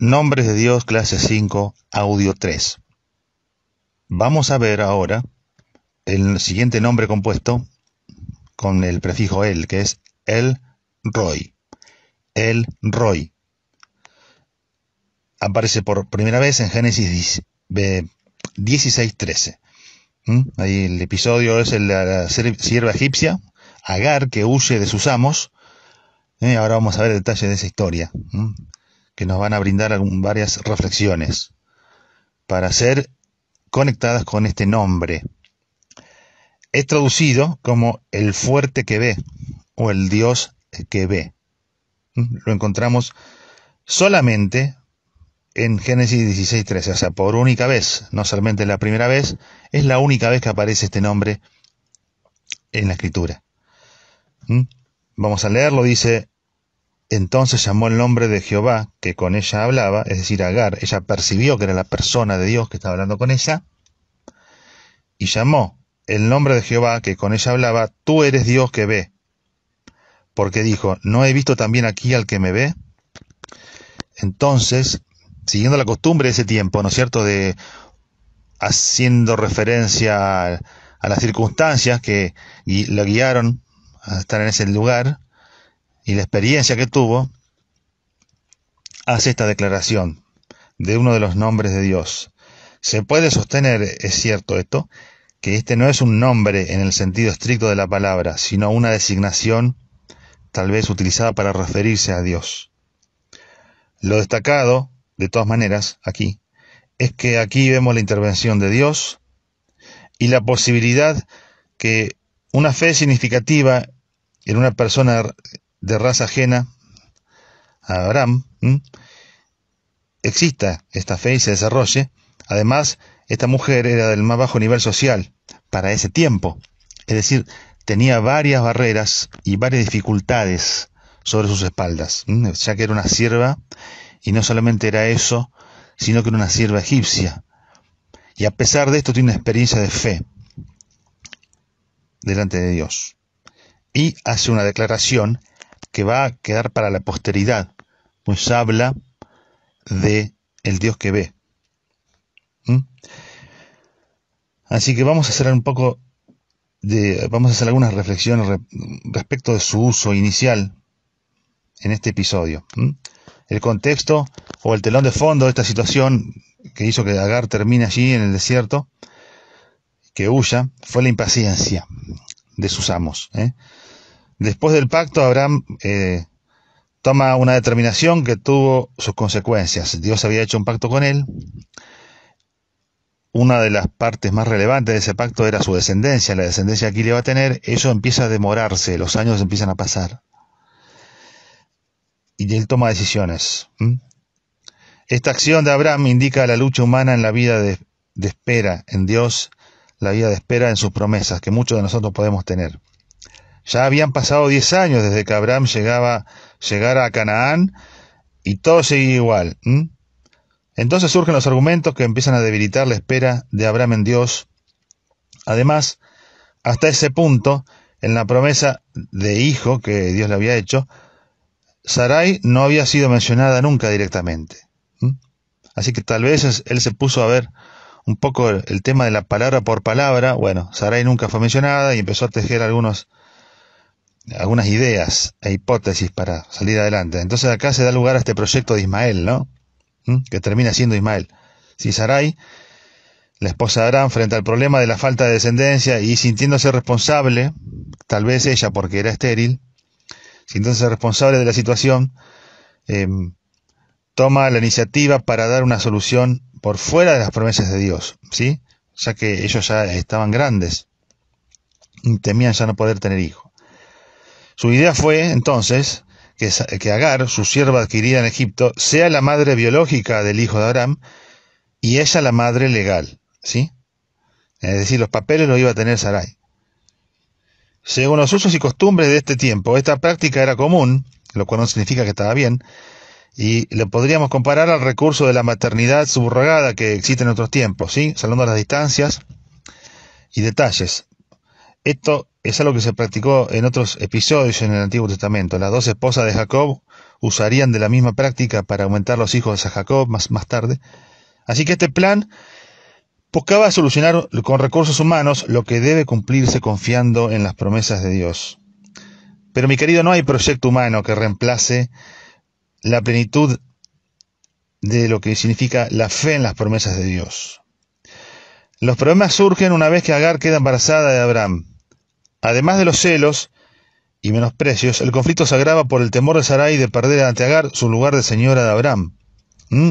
Nombres de Dios, clase 5, audio 3. Vamos a ver ahora el siguiente nombre compuesto con el prefijo el, que es el Roy. El Roy. Aparece por primera vez en Génesis 16.13. ¿Mm? Ahí el episodio es el de la sierva egipcia, Agar, que huye de sus amos. Eh, ahora vamos a ver el detalle de esa historia. ¿Mm? que nos van a brindar varias reflexiones para ser conectadas con este nombre. Es traducido como el fuerte que ve o el Dios que ve. ¿Mm? Lo encontramos solamente en Génesis 16.13, o sea, por única vez, no solamente la primera vez, es la única vez que aparece este nombre en la escritura. ¿Mm? Vamos a leerlo, dice entonces llamó el nombre de Jehová, que con ella hablaba, es decir, Agar, ella percibió que era la persona de Dios que estaba hablando con ella, y llamó el nombre de Jehová, que con ella hablaba, tú eres Dios que ve. Porque dijo, ¿no he visto también aquí al que me ve? Entonces, siguiendo la costumbre de ese tiempo, ¿no es cierto?, de haciendo referencia a, las circunstancias que la guiaron a estar en ese lugar, y la experiencia que tuvo, hace esta declaración de uno de los nombres de Dios. Se puede sostener, es cierto esto, que este no es un nombre en el sentido estricto de la palabra, sino una designación tal vez utilizada para referirse a Dios. Lo destacado, de todas maneras, aquí, es que aquí vemos la intervención de Dios y la posibilidad que una fe significativa en una persona de raza ajena a Abraham, exista esta fe y se desarrolle. Además, esta mujer era del más bajo nivel social para ese tiempo. Es decir, tenía varias barreras y varias dificultades sobre sus espaldas, ya que era una sierva y no solamente era eso, sino que era una sierva egipcia. Y a pesar de esto tiene una experiencia de fe delante de Dios. Y hace una declaración que va a quedar para la posteridad, pues habla de el Dios que ve. ¿Mm? Así que vamos a hacer un poco de, vamos a hacer algunas reflexiones respecto de su uso inicial en este episodio. ¿Mm? El contexto o el telón de fondo de esta situación que hizo que Agar termine allí en el desierto, que huya, fue la impaciencia de sus amos. ¿eh? Después del pacto, Abraham eh, toma una determinación que tuvo sus consecuencias. Dios había hecho un pacto con él. Una de las partes más relevantes de ese pacto era su descendencia, la descendencia que le iba a tener. Eso empieza a demorarse, los años empiezan a pasar. Y él toma decisiones. Esta acción de Abraham indica la lucha humana en la vida de espera en Dios, la vida de espera en sus promesas, que muchos de nosotros podemos tener. Ya habían pasado 10 años desde que Abraham llegaba, llegara a Canaán y todo seguía igual. Entonces surgen los argumentos que empiezan a debilitar la espera de Abraham en Dios. Además, hasta ese punto, en la promesa de hijo que Dios le había hecho, Sarai no había sido mencionada nunca directamente. Así que tal vez él se puso a ver un poco el tema de la palabra por palabra. Bueno, Sarai nunca fue mencionada y empezó a tejer algunos algunas ideas e hipótesis para salir adelante. Entonces acá se da lugar a este proyecto de Ismael, ¿no? ¿Mm? Que termina siendo Ismael. Si Sarai, la esposa de Abraham, frente al problema de la falta de descendencia y sintiéndose responsable, tal vez ella porque era estéril, sintiéndose responsable de la situación, em, toma la iniciativa para dar una solución por fuera de las promesas de Dios, ¿sí? Ya que ellos ya estaban grandes y temían ya no poder tener hijos. Su idea fue, entonces, que, que Agar, su sierva adquirida en Egipto, sea la madre biológica del hijo de Abraham y ella la madre legal, ¿sí? Es decir, los papeles los iba a tener Sarai. Según los usos y costumbres de este tiempo, esta práctica era común, lo cual no significa que estaba bien, y lo podríamos comparar al recurso de la maternidad subrogada que existe en otros tiempos, ¿sí? Salvando las distancias y detalles. Esto es algo que se practicó en otros episodios en el Antiguo Testamento. Las dos esposas de Jacob usarían de la misma práctica para aumentar los hijos a Jacob más, más tarde. Así que este plan buscaba solucionar con recursos humanos lo que debe cumplirse confiando en las promesas de Dios. Pero mi querido, no hay proyecto humano que reemplace la plenitud de lo que significa la fe en las promesas de Dios. Los problemas surgen una vez que Agar queda embarazada de Abraham. Además de los celos y menosprecios, el conflicto se agrava por el temor de Sarai de perder ante Agar su lugar de señora de Abraham. ¿Mm?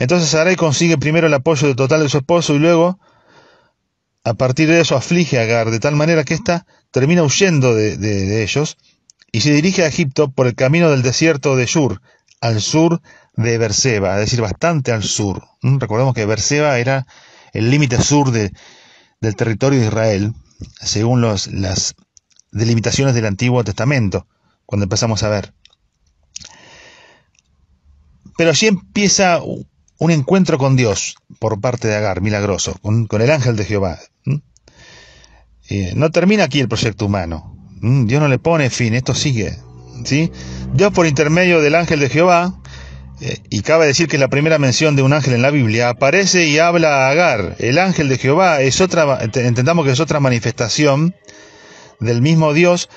Entonces Sarai consigue primero el apoyo total de su esposo y luego, a partir de eso, aflige a Agar de tal manera que ésta termina huyendo de, ellos y se dirige a Egipto por el camino del desierto de Shur, al sur de Berseba, es decir, bastante al sur. ¿Mm? Recordemos que Berseba era el límite sur del territorio de Israel, según las delimitaciones del Antiguo Testamento, cuando empezamos a ver. Pero allí empieza un encuentro con Dios por parte de Agar, milagroso, con, el ángel de Jehová. Eh, no termina aquí el proyecto humano. Dios no le pone fin, esto sigue. ¿sí? Dios por intermedio del ángel de Jehová eh, y cabe decir que la primera mención de un ángel en la Biblia, aparece y habla a Agar. El ángel de Jehová es otra, entendamos que es otra manifestación del mismo Dios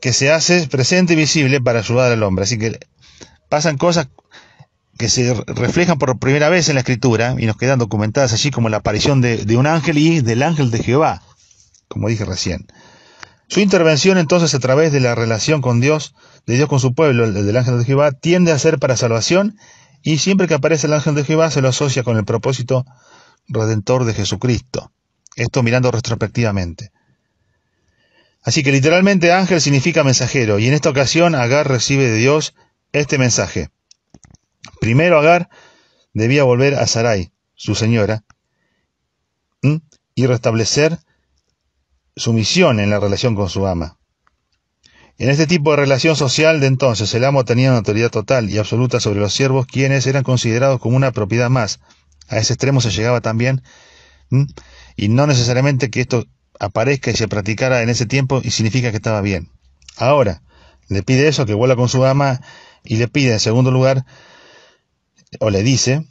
que se hace presente y visible para ayudar al hombre. Así que pasan cosas que se reflejan por primera vez en la escritura y nos quedan documentadas allí como la aparición de, de un ángel y del ángel de Jehová, como dije recién. Su intervención entonces a través de la relación con Dios de Dios con su pueblo, el del ángel de Jehová, tiende a ser para salvación y siempre que aparece el ángel de Jehová se lo asocia con el propósito redentor de Jesucristo. Esto mirando retrospectivamente. Así que literalmente ángel significa mensajero y en esta ocasión Agar recibe de Dios este mensaje. Primero Agar debía volver a Sarai, su señora, y restablecer su misión en la relación con su ama. En este tipo de relación social de entonces, el amo tenía una autoridad total y absoluta sobre los siervos, quienes eran considerados como una propiedad más. A ese extremo se llegaba también, y no necesariamente que esto aparezca y se practicara en ese tiempo y significa que estaba bien. Ahora, le pide eso, que vuela con su ama, y le pide en segundo lugar, o le dice,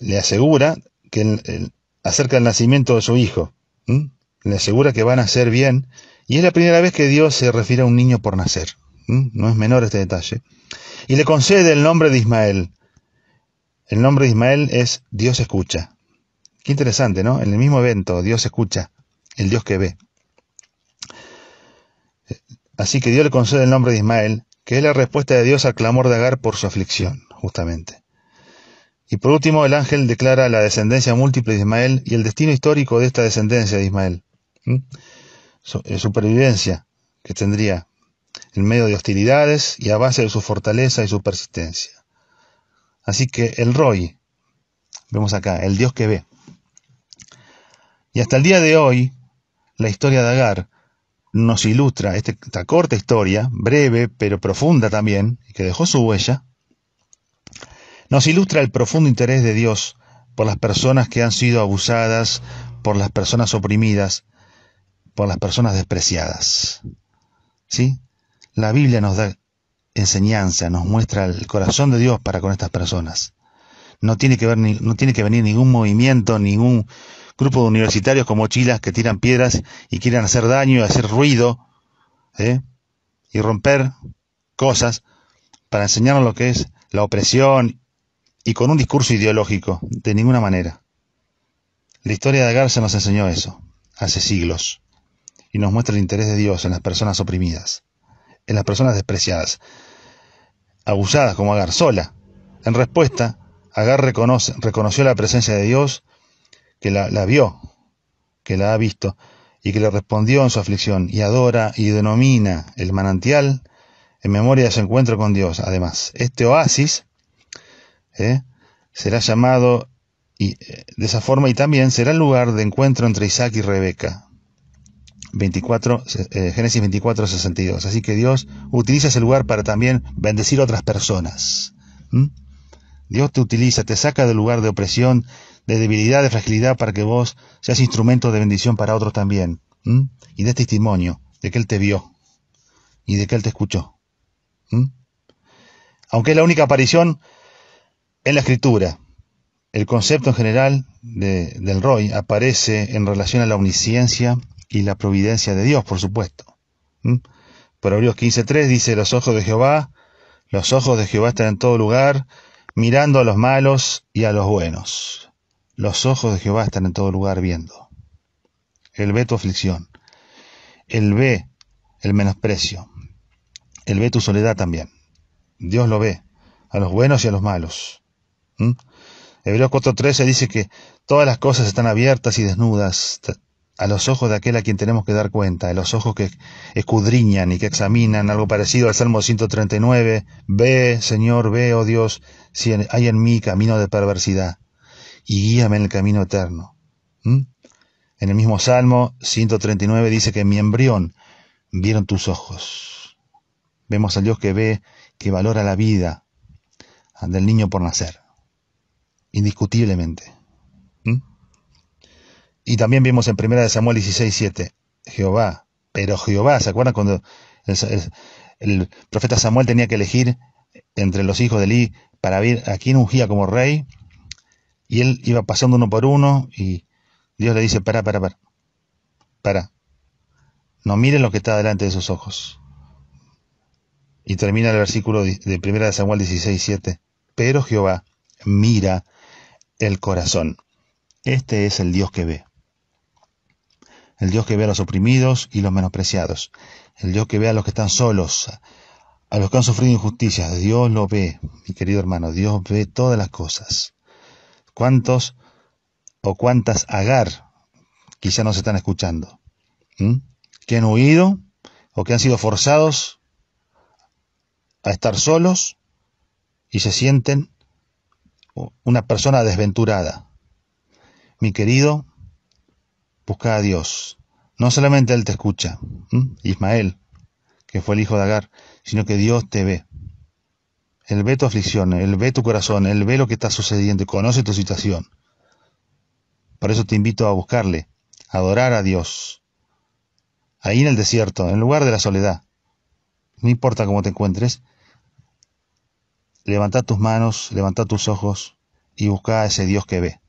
le asegura que acerca el, acerca del nacimiento de su hijo, le asegura que van a ser bien y es la primera vez que Dios se refiere a un niño por nacer. No es menor este detalle. Y le concede el nombre de Ismael. El nombre de Ismael es Dios escucha. Qué interesante, ¿no? En el mismo evento, Dios escucha, el Dios que ve. Así que Dios le concede el nombre de Ismael, que es la respuesta de Dios al clamor de Agar por su aflicción, justamente. Y por último, el ángel declara la descendencia múltiple de Ismael y el destino histórico de esta descendencia de Ismael. Eh, supervivencia que tendría en medio de hostilidades y a base de su fortaleza y su persistencia. Así que el Roy, vemos acá, el Dios que ve. Y hasta el día de hoy, la historia de Agar nos ilustra este, esta corta historia, breve pero profunda también, que dejó su huella, nos ilustra el profundo interés de Dios por las personas que han sido abusadas, por las personas oprimidas, por las personas despreciadas. ¿Sí? La Biblia nos da enseñanza, nos muestra el corazón de Dios para con estas personas. No tiene que, ver, no tiene que venir ningún movimiento, ningún grupo de universitarios como Chilas, que tiran piedras y quieren hacer daño, hacer ruido ¿eh? y romper cosas para enseñarnos lo que es la opresión y con un discurso ideológico, de ninguna manera. La historia de Garza nos enseñó eso, hace siglos y nos muestra el interés de Dios en las personas oprimidas, en las personas despreciadas, abusadas como Agar sola. En respuesta, Agar reconoció la presencia de Dios, que la, vio, que la ha visto, y que le respondió en su aflicción, y adora y denomina el manantial en memoria de su encuentro con Dios. Además, este oasis eh, será llamado y, eh, de esa forma y también será el lugar de encuentro entre Isaac y Rebeca, 24, eh, Génesis 24, 62. Así que Dios utiliza ese lugar para también bendecir a otras personas. Dios te utiliza, te saca del lugar de opresión, de debilidad, de fragilidad, para que vos seas instrumento de bendición para otros también. Y de testimonio de que Él te vio y de que Él te escuchó. Aunque es la única aparición en la escritura, el concepto en general del Roy aparece en relación a la omnisciencia, y la providencia de Dios, por supuesto. Por ¿Mm? Proverbios 15.3 dice, los ojos de Jehová, los ojos de Jehová están en todo lugar, mirando a los malos y a los buenos. Los ojos de Jehová están en todo lugar viendo. Él ve tu aflicción. Él ve el menosprecio. Él ve tu soledad también. Dios lo ve, a los buenos y a los malos. hebreo ¿Mm? Hebreos 4.13 dice que todas las cosas están abiertas y desnudas a los ojos de aquel a quien tenemos que dar cuenta, a los ojos que escudriñan y que examinan, algo parecido al Salmo 139, ve, Señor, ve, oh Dios, si hay en mí camino de perversidad, y guíame en el camino eterno. ¿Mm? En el mismo Salmo 139 dice que en mi embrión vieron tus ojos. Vemos al Dios que ve, que valora la vida del niño por nacer, indiscutiblemente. Y también vimos en 1 Samuel 16, 7, Jehová, pero Jehová, ¿se acuerdan cuando el, profeta Samuel tenía que elegir entre los hijos de Eli para ver a quién ungía como rey? Y él iba pasando uno por uno y Dios le dice, para, para, para, para, no miren lo que está delante de sus ojos. Y termina el versículo de 1 Samuel 16, 7. Pero Jehová mira el corazón. Este es el Dios que ve el Dios que ve a los oprimidos y los menospreciados, el Dios que ve a los que están solos, a los que han sufrido injusticias. Dios lo ve, mi querido hermano, Dios ve todas las cosas. ¿Cuántos o cuántas agar quizá no se están escuchando? ¿Mm? ¿Que han huido o que han sido forzados a estar solos y se sienten una persona desventurada? Mi querido, Busca a Dios. No solamente Él te escucha, Ismael, que fue el hijo de Agar, sino que Dios te ve. Él ve tu aflicción, Él ve tu corazón, Él ve lo que está sucediendo, conoce tu situación. Por eso te invito a buscarle, a adorar a Dios. Ahí en el desierto, en lugar de la soledad. No importa cómo te encuentres, levanta tus manos, levanta tus ojos y busca a ese Dios que ve.